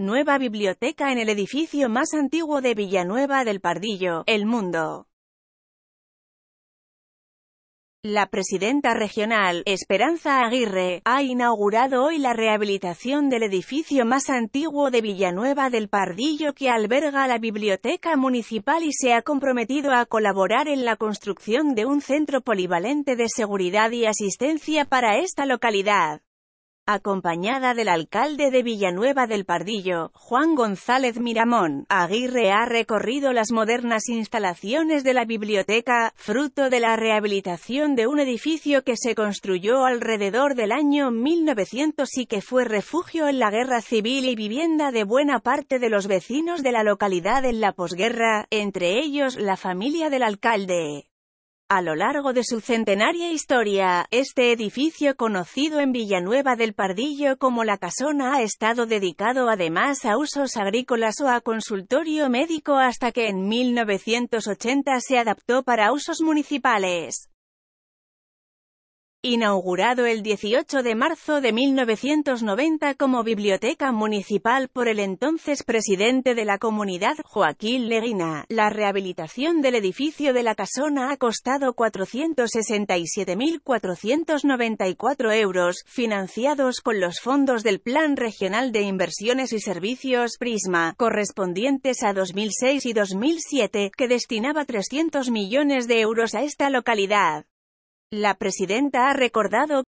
Nueva biblioteca en el edificio más antiguo de Villanueva del Pardillo, El Mundo. La presidenta regional, Esperanza Aguirre, ha inaugurado hoy la rehabilitación del edificio más antiguo de Villanueva del Pardillo que alberga la biblioteca municipal y se ha comprometido a colaborar en la construcción de un centro polivalente de seguridad y asistencia para esta localidad acompañada del alcalde de Villanueva del Pardillo, Juan González Miramón. Aguirre ha recorrido las modernas instalaciones de la biblioteca, fruto de la rehabilitación de un edificio que se construyó alrededor del año 1900 y que fue refugio en la guerra civil y vivienda de buena parte de los vecinos de la localidad en la posguerra, entre ellos la familia del alcalde. A lo largo de su centenaria historia, este edificio conocido en Villanueva del Pardillo como La Casona ha estado dedicado además a usos agrícolas o a consultorio médico hasta que en 1980 se adaptó para usos municipales. Inaugurado el 18 de marzo de 1990 como biblioteca municipal por el entonces presidente de la comunidad, Joaquín Leguina, la rehabilitación del edificio de la casona ha costado 467.494 euros, financiados con los fondos del Plan Regional de Inversiones y Servicios PRISMA, correspondientes a 2006 y 2007, que destinaba 300 millones de euros a esta localidad. La presidenta ha recordado